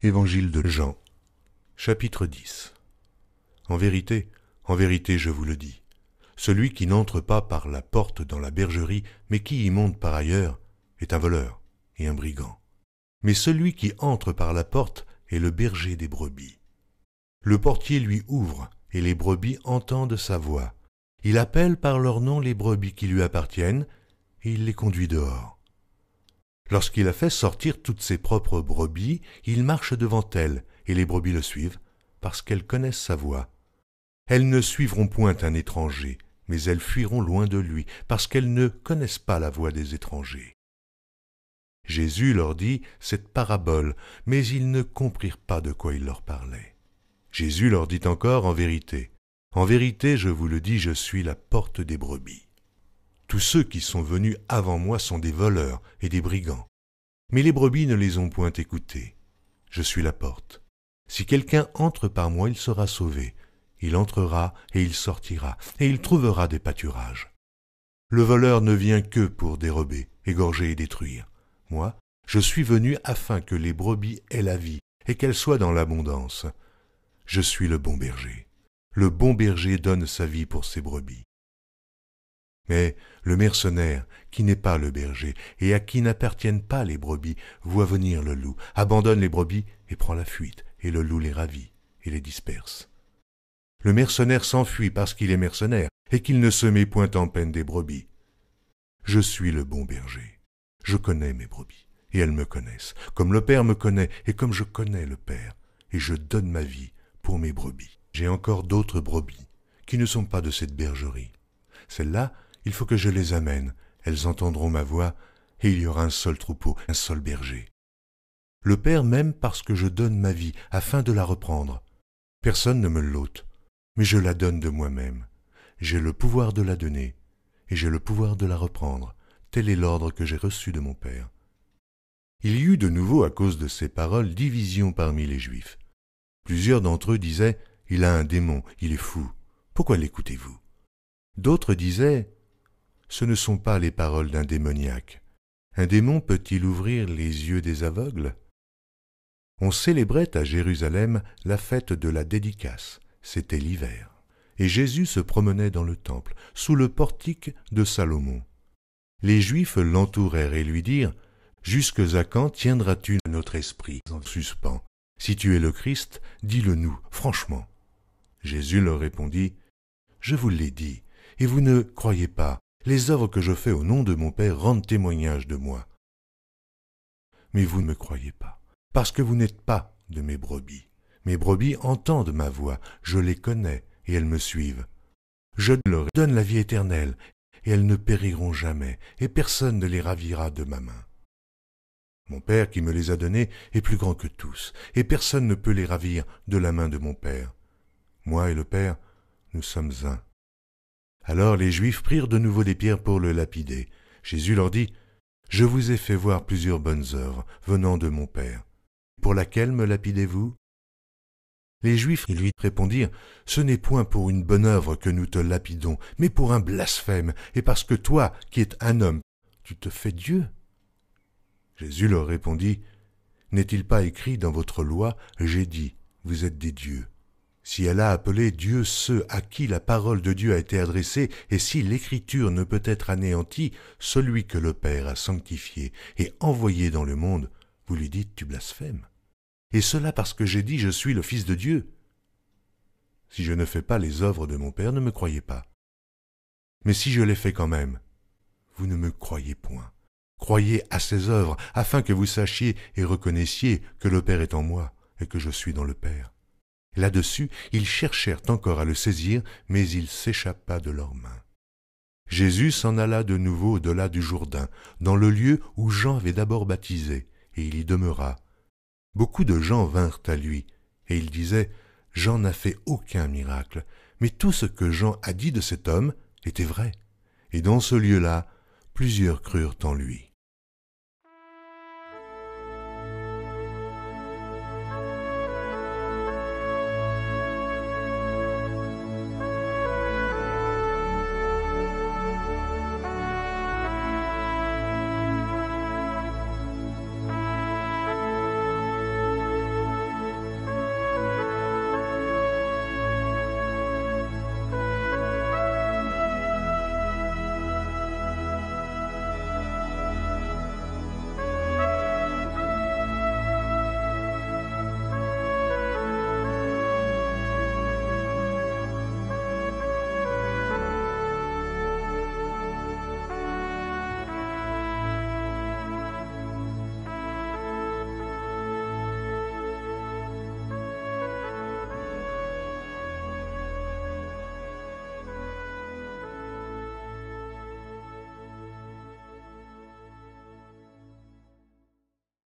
Évangile de Jean, chapitre 10 En vérité, en vérité, je vous le dis, celui qui n'entre pas par la porte dans la bergerie, mais qui y monte par ailleurs, est un voleur et un brigand. Mais celui qui entre par la porte est le berger des brebis. Le portier lui ouvre, et les brebis entendent sa voix. Il appelle par leur nom les brebis qui lui appartiennent, et il les conduit dehors. Lorsqu'il a fait sortir toutes ses propres brebis, il marche devant elles, et les brebis le suivent, parce qu'elles connaissent sa voix. Elles ne suivront point un étranger, mais elles fuiront loin de lui, parce qu'elles ne connaissent pas la voix des étrangers. Jésus leur dit cette parabole, mais ils ne comprirent pas de quoi il leur parlait. Jésus leur dit encore en vérité, En vérité, je vous le dis, je suis la porte des brebis. Tous ceux qui sont venus avant moi sont des voleurs et des brigands. Mais les brebis ne les ont point écoutés. Je suis la porte. Si quelqu'un entre par moi, il sera sauvé. Il entrera et il sortira, et il trouvera des pâturages. Le voleur ne vient que pour dérober, égorger et détruire. Moi, je suis venu afin que les brebis aient la vie, et qu'elles soient dans l'abondance. Je suis le bon berger. Le bon berger donne sa vie pour ses brebis. Mais le mercenaire, qui n'est pas le berger, et à qui n'appartiennent pas les brebis, voit venir le loup, abandonne les brebis et prend la fuite, et le loup les ravit et les disperse. Le mercenaire s'enfuit parce qu'il est mercenaire, et qu'il ne se met point en peine des brebis. Je suis le bon berger. Je connais mes brebis, et elles me connaissent, comme le Père me connaît, et comme je connais le Père, et je donne ma vie pour mes brebis. J'ai encore d'autres brebis, qui ne sont pas de cette bergerie. Celles-là, il faut que je les amène, elles entendront ma voix, et il y aura un seul troupeau, un seul berger. Le Père m'aime parce que je donne ma vie, afin de la reprendre. Personne ne me l'ôte, mais je la donne de moi-même. J'ai le pouvoir de la donner, et j'ai le pouvoir de la reprendre. Tel est l'ordre que j'ai reçu de mon Père. Il y eut de nouveau, à cause de ces paroles, division parmi les Juifs. Plusieurs d'entre eux disaient Il a un démon, il est fou. Pourquoi l'écoutez-vous D'autres disaient ce ne sont pas les paroles d'un démoniaque. Un démon peut-il ouvrir les yeux des aveugles On célébrait à Jérusalem la fête de la dédicace, c'était l'hiver, et Jésus se promenait dans le temple, sous le portique de Salomon. Les Juifs l'entourèrent et lui dirent Jusque à quand tiendras-tu notre esprit en suspens Si tu es le Christ, dis-le nous, franchement. Jésus leur répondit Je vous l'ai dit, et vous ne croyez pas. Les œuvres que je fais au nom de mon Père rendent témoignage de moi. Mais vous ne me croyez pas, parce que vous n'êtes pas de mes brebis. Mes brebis entendent ma voix, je les connais, et elles me suivent. Je leur donne la vie éternelle, et elles ne périront jamais, et personne ne les ravira de ma main. Mon Père qui me les a données est plus grand que tous, et personne ne peut les ravir de la main de mon Père. Moi et le Père, nous sommes un. Alors les Juifs prirent de nouveau des pierres pour le lapider. Jésus leur dit Je vous ai fait voir plusieurs bonnes œuvres venant de mon Père. Pour laquelle me lapidez-vous les Juifs lui répondirent Ce n'est point pour une bonne œuvre que nous te lapidons, mais pour un blasphème, et parce que toi, qui es un homme, tu te fais Dieu. Jésus leur répondit N'est-il pas écrit dans votre loi J'ai dit, vous êtes des dieux. Si elle a appelé Dieu ceux à qui la parole de Dieu a été adressée, et si l'écriture ne peut être anéantie, celui que le Père a sanctifié et envoyé dans le monde, vous lui dites tu blasphèmes. Et cela parce que j'ai dit je suis le Fils de Dieu. Si je ne fais pas les œuvres de mon Père, ne me croyez pas. Mais si je les fais quand même, vous ne me croyez point. Croyez à ses œuvres, afin que vous sachiez et reconnaissiez que le Père est en moi et que je suis dans le Père. Là-dessus, ils cherchèrent encore à le saisir, mais il s'échappa de leurs mains. Jésus s'en alla de nouveau au-delà du Jourdain, dans le lieu où Jean avait d'abord baptisé, et il y demeura. Beaucoup de gens vinrent à lui, et ils disaient Jean n'a fait aucun miracle, mais tout ce que Jean a dit de cet homme était vrai. Et dans ce lieu-là, plusieurs crurent en lui.